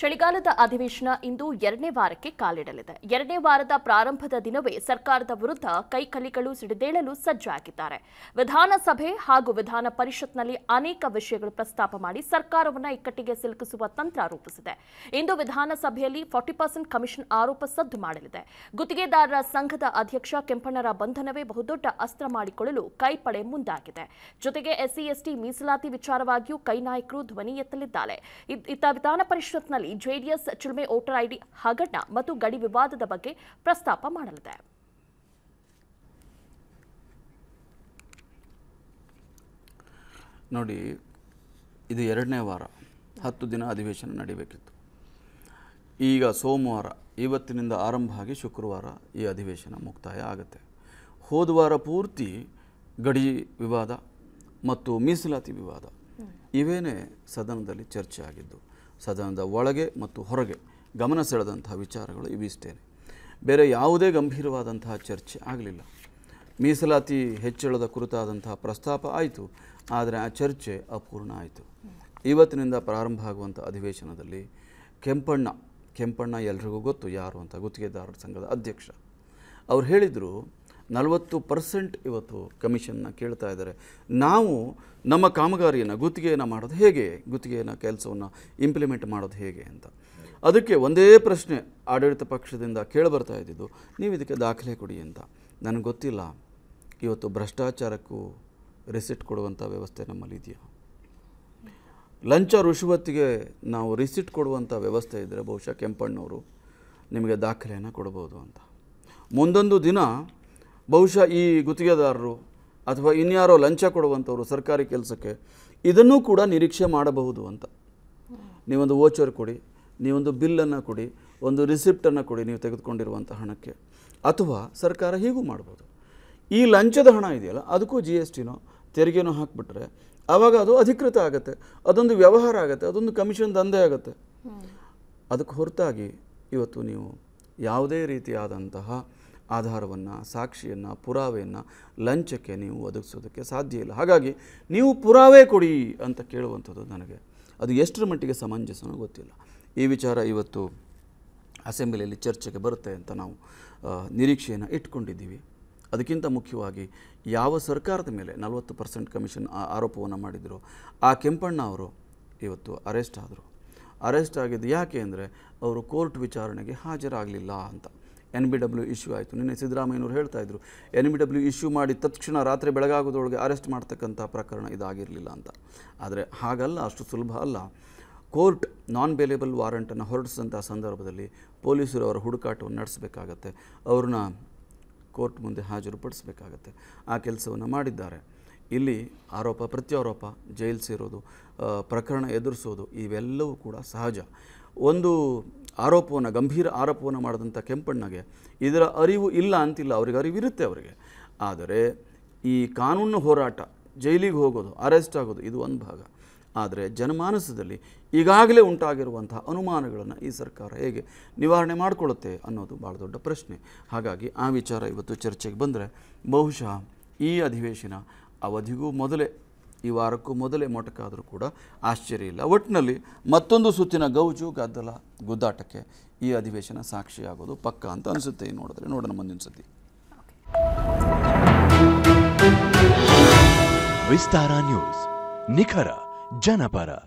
ಚಳಿಗಾಲದ ಅಧಿವೇಶನ ಇಂದು ಎರಡನೇ ವಾರಕ್ಕೆ ಕಾಲಿಡಲಿದೆ ಎರಡನೇ ವಾರದ ಪ್ರಾರಂಭದ ದಿನವೇ ಸರ್ಕಾರದ ವಿರುದ್ಧ ಕೈಕಲಿಗಳು ಸಿಡಿದೇಳಲು ಸಜ್ಜಾಗಿದ್ದಾರೆ ವಿಧಾನಸಭೆ ಹಾಗೂ ವಿಧಾನ ಪರಿಷತ್ನಲ್ಲಿ ಅನೇಕ ವಿಷಯಗಳು ಪ್ರಸ್ತಾಪ ಮಾಡಿ ಸರ್ಕಾರವನ್ನು ಇಕ್ಕಟ್ಟಿಗೆ ಸಿಲುಕಿಸುವ ತಂತ್ರ ರೂಪಿಸಿದೆ ಇಂದು ವಿಧಾನಸಭೆಯಲ್ಲಿ ಫಾರ್ಟಿ ಪರ್ಸೆಂಟ್ ಕಮಿಷನ್ ಆರೋಪ ಸದ್ದು ಮಾಡಲಿದೆ ಗುತ್ತಿಗೆದಾರರ ಸಂಘದ ಅಧ್ಯಕ್ಷ ಕೆಂಪಣ್ಣರ ಬಂಧನವೇ ಬಹುದೊಡ್ಡ ಅಸ್ತ್ರ ಮಾಡಿಕೊಳ್ಳಲು ಕೈಪಡೆ ಮುಂದಾಗಿದೆ ಜೊತೆಗೆ ಎಸ್ಸಿ ಎಸ್ಟಿ ಮೀಸಲಾತಿ ವಿಚಾರವಾಗಿಯೂ ಕೈ ನಾಯಕರು ಧ್ವನಿ ಎತ್ತಲಿದ್ದಾರೆ ಇತ್ತ ವಿಧಾನ ಪರಿಷತ್ನಲ್ಲಿ ಸಭೆಯಲ್ಲಿ ಜೆಡಿಎಸ್ ಚಿಲ್ಮೆ ವೋಟರ್ ಐಡಿ ಹಗರಣ ಮತ್ತು ಗಡಿ ವಿವಾದದ ಬಗ್ಗೆ ಪ್ರಸ್ತಾಪ ಮಾಡಲಿದೆ ನೋಡಿ ಇದು ಎರಡನೇ ವಾರ ಹತ್ತು ದಿನ ಅಧಿವೇಶನ ನಡೀಬೇಕಿತ್ತು ಈಗ ಸೋಮವಾರ ಇವತ್ತಿನಿಂದ ಆರಂಭ ಆಗಿ ಶುಕ್ರವಾರ ಈ ಅಧಿವೇಶನ ಮುಕ್ತಾಯ ಆಗುತ್ತೆ ಹೋದ ವಾರ ಪೂರ್ತಿ ಗಡಿ ವಿವಾದ ಮತ್ತು ಮೀಸಲಾತಿ ವಿವಾದ ಇವೇನೇ ಸದನದಲ್ಲಿ ಚರ್ಚೆ ಆಗಿದ್ದು ಸದನದ ಒಳಗೆ ಮತ್ತು ಹೊರಗೆ ಗಮನ ಸೆಳೆದಂತಹ ವಿಚಾರಗಳು ಇವಿಷ್ಟೇನೆ ಬೇರೆ ಯಾವುದೇ ಗಂಭೀರವಾದಂತಹ ಚರ್ಚೆ ಆಗಲಿಲ್ಲ ಮೀಸಲಾತಿ ಹೆಚ್ಚಳದ ಕುರಿತಾದಂತಹ ಪ್ರಸ್ತಾಪ ಆಯಿತು ಆದರೆ ಆ ಚರ್ಚೆ ಅಪೂರ್ಣ ಆಯಿತು ಇವತ್ತಿನಿಂದ ಪ್ರಾರಂಭ ಆಗುವಂಥ ಅಧಿವೇಶನದಲ್ಲಿ ಕೆಂಪಣ್ಣ ಕೆಂಪಣ್ಣ ಎಲ್ರಿಗೂ ಗೊತ್ತು ಯಾರು ಅಂತ ಗುತ್ತಿಗೆದಾರರ ಸಂಘದ ಅಧ್ಯಕ್ಷ ಅವ್ರು ಹೇಳಿದರು ನಲವತ್ತು ಪರ್ಸೆಂಟ್ ಇವತ್ತು ಕಮಿಷನ್ನ ಕೇಳ್ತಾ ಇದ್ದಾರೆ ನಾವು ನಮ್ಮ ಕಾಮಗಾರಿಯನ್ನು ಗುತ್ತಿಗೆಯನ್ನು ಮಾಡೋದು ಹೇಗೆ ಗುತ್ತಿಗೆಯನ್ನು ಕೆಲಸವನ್ನು ಇಂಪ್ಲಿಮೆಂಟ್ ಮಾಡೋದು ಹೇಗೆ ಅಂತ ಅದಕ್ಕೆ ಒಂದೇ ಪ್ರಶ್ನೆ ಆಡಳಿತ ಪಕ್ಷದಿಂದ ಕೇಳಿಬರ್ತಾ ಇದ್ದಿದ್ದು ನೀವು ಇದಕ್ಕೆ ದಾಖಲೆ ಕೊಡಿ ಅಂತ ನನಗೆ ಗೊತ್ತಿಲ್ಲ ಇವತ್ತು ಭ್ರಷ್ಟಾಚಾರಕ್ಕೂ ರಿಸಿಟ್ ಕೊಡುವಂಥ ವ್ಯವಸ್ಥೆ ನಮ್ಮಲ್ಲಿ ಇದೆಯಾ ಲಂಚ ರುಷುವತ್ತಿಗೆ ನಾವು ರಿಸಿಟ್ ಕೊಡುವಂಥ ವ್ಯವಸ್ಥೆ ಇದ್ದರೆ ಬಹುಶಃ ಕೆಂಪಣ್ಣವರು ನಿಮಗೆ ದಾಖಲೆಯನ್ನು ಕೊಡ್ಬೋದು ಅಂತ ಮುಂದೊಂದು ದಿನ ಬಹುಶಃ ಈ ಗುತ್ತಿಗೆದಾರರು ಅಥವಾ ಇನ್ಯಾರೋ ಲಂಚ ಕೊಡುವಂಥವ್ರು ಸರ್ಕಾರಿ ಕೆಲಸಕ್ಕೆ ಇದನ್ನೂ ಕೂಡ ನಿರೀಕ್ಷೆ ಮಾಡಬಹುದು ಅಂತ ನೀವೊಂದು ಓಚರ್ ಕೊಡಿ ನೀವೊಂದು ಬಿಲ್ಲನ್ನು ಕೊಡಿ ಒಂದು ರಿಸಿಪ್ಟನ್ನು ಕೊಡಿ ನೀವು ತೆಗೆದುಕೊಂಡಿರುವಂಥ ಹಣಕ್ಕೆ ಅಥವಾ ಸರ್ಕಾರ ಹೀಗೂ ಮಾಡ್ಬೋದು ಈ ಲಂಚದ ಹಣ ಇದೆಯಲ್ಲ ಅದಕ್ಕೂ ಜಿ ಎಸ್ ಟಿನೋ ತೆರಿಗೆನೋ ಹಾಕಿಬಿಟ್ರೆ ಆವಾಗ ಅದು ಅಧಿಕೃತ ಆಗುತ್ತೆ ಅದೊಂದು ವ್ಯವಹಾರ ಆಗುತ್ತೆ ಅದೊಂದು ಕಮಿಷನ್ ದಂಧೆ ಆಗುತ್ತೆ ಅದಕ್ಕೆ ಹೊರತಾಗಿ ಇವತ್ತು ನೀವು ಯಾವುದೇ ರೀತಿಯಾದಂತಹ ಆಧಾರವನ್ನು ಸಾಕ್ಷಿಯನ್ನು ಪುರಾವೆಯನ್ನು ಲಂಚಕ್ಕೆ ನೀವು ಒದಗಿಸೋದಕ್ಕೆ ಸಾಧ್ಯ ಇಲ್ಲ ಹಾಗಾಗಿ ನೀವು ಪುರಾವೆ ಕೊಡಿ ಅಂತ ಕೇಳುವಂಥದ್ದು ನನಗೆ ಅದು ಎಷ್ಟರ ಮಟ್ಟಿಗೆ ಸಮಂಜಸನೋ ಗೊತ್ತಿಲ್ಲ ಈ ವಿಚಾರ ಇವತ್ತು ಅಸೆಂಬ್ಲಿಯಲ್ಲಿ ಚರ್ಚೆಗೆ ಬರುತ್ತೆ ಅಂತ ನಾವು ನಿರೀಕ್ಷೆಯನ್ನು ಇಟ್ಕೊಂಡಿದ್ದೀವಿ ಅದಕ್ಕಿಂತ ಮುಖ್ಯವಾಗಿ ಯಾವ ಸರ್ಕಾರದ ಮೇಲೆ ನಲವತ್ತು ಪರ್ಸೆಂಟ್ ಕಮಿಷನ್ ಆರೋಪವನ್ನು ಮಾಡಿದ್ರು ಆ ಕೆಂಪಣ್ಣ ಅವರು ಇವತ್ತು ಅರೆಸ್ಟ್ ಆದರು ಅರೆಸ್ಟ್ ಆಗಿದ್ದು ಯಾಕೆ ಅಂದರೆ ಅವರು ಕೋರ್ಟ್ ವಿಚಾರಣೆಗೆ ಹಾಜರಾಗಲಿಲ್ಲ ಅಂತ ಎನ್ ಬಿ ಡಬ್ಲ್ಯೂ ಇಶ್ಯೂ ಆಯಿತು ನಿನ್ನೆ ಸಿದ್ದರಾಮಯ್ಯವರು ಹೇಳ್ತಾ ಇದ್ರು ಎನ್ ಬಿ ಡಬ್ಲ್ಯೂ ಇಶ್ಯೂ ಮಾಡಿ ತಕ್ಷಣ ರಾತ್ರಿ ಬೆಳಗಾಗೋದ್ರೊಳಗೆ ಅರೆಸ್ಟ್ ಮಾಡ್ತಕ್ಕಂಥ ಪ್ರಕರಣ ಇದಾಗಿರಲಿಲ್ಲ ಅಂತ ಆದರೆ ಹಾಗಲ್ಲ ಅಷ್ಟು ಸುಲಭ ಅಲ್ಲ ಕೋರ್ಟ್ ನಾನ್ ಬೇಲೇಬಲ್ ವಾರಂಟನ್ನು ಹೊರಡಿಸಿದಂಥ ಸಂದರ್ಭದಲ್ಲಿ ಪೊಲೀಸರು ಅವರ ಹುಡುಕಾಟವನ್ನು ನಡೆಸಬೇಕಾಗತ್ತೆ ಅವ್ರನ್ನ ಕೋರ್ಟ್ ಮುಂದೆ ಹಾಜರುಪಡಿಸಬೇಕಾಗತ್ತೆ ಆ ಕೆಲಸವನ್ನು ಮಾಡಿದ್ದಾರೆ ಇಲ್ಲಿ ಆರೋಪ ಪ್ರತ್ಯಾರೋಪ ಜೈಲು ಸೇರೋದು ಪ್ರಕರಣ ಎದುರಿಸೋದು ಇವೆಲ್ಲವೂ ಕೂಡ ಸಹಜ ಒಂದು ಆರೋಪವನ್ನು ಗಂಭೀರ ಆರೋಪವನ್ನು ಮಾಡಿದಂಥ ಕೆಂಪಣ್ಣಗೆ ಇದರ ಅರಿವು ಇಲ್ಲ ಅಂತಿಲ್ಲ ಅವ್ರಿಗೆ ಅರಿವಿರುತ್ತೆ ಅವರಿಗೆ ಆದರೆ ಈ ಕಾನೂನು ಹೋರಾಟ ಜೈಲಿಗೆ ಹೋಗೋದು ಅರೆಸ್ಟ್ ಆಗೋದು ಇದು ಒಂದು ಭಾಗ ಆದರೆ ಜನಮಾನಸದಲ್ಲಿ ಈಗಾಗಲೇ ಉಂಟಾಗಿರುವಂತಹ ಅನುಮಾನಗಳನ್ನು ಈ ಸರ್ಕಾರ ಹೇಗೆ ನಿವಾರಣೆ ಮಾಡಿಕೊಳ್ಳುತ್ತೆ ಅನ್ನೋದು ಭಾಳ ದೊಡ್ಡ ಪ್ರಶ್ನೆ ಹಾಗಾಗಿ ಆ ವಿಚಾರ ಇವತ್ತು ಚರ್ಚೆಗೆ ಬಂದರೆ ಬಹುಶಃ ಈ ಅಧಿವೇಶನ ಅವಧಿಗೂ ಮೊದಲೇ ಈ ವಾರಕ್ಕೂ ಮೊದಲೇ ಮೊಟಕಾದರೂ ಕೂಡ ಆಶ್ಚರ್ಯ ಇಲ್ಲ ಒಟ್ಟಿನಲ್ಲಿ ಮತ್ತೊಂದು ಸುತ್ತಿನ ಗೌಜು ಗದ್ದಲ ಗುದ್ದಾಟಕ್ಕೆ ಈ ಅಧಿವೇಶನ ಸಾಕ್ಷಿಯಾಗೋದು ಪಕ್ಕ ಅಂತ ಅನಿಸುತ್ತೆ ನೋಡಿದ್ರೆ ನೋಡೋಣ ಮುಂದಿನ ಸತಿ ವಿಸ್ತಾರ ನ್ಯೂಸ್ ನಿಖರ ಜನಪರ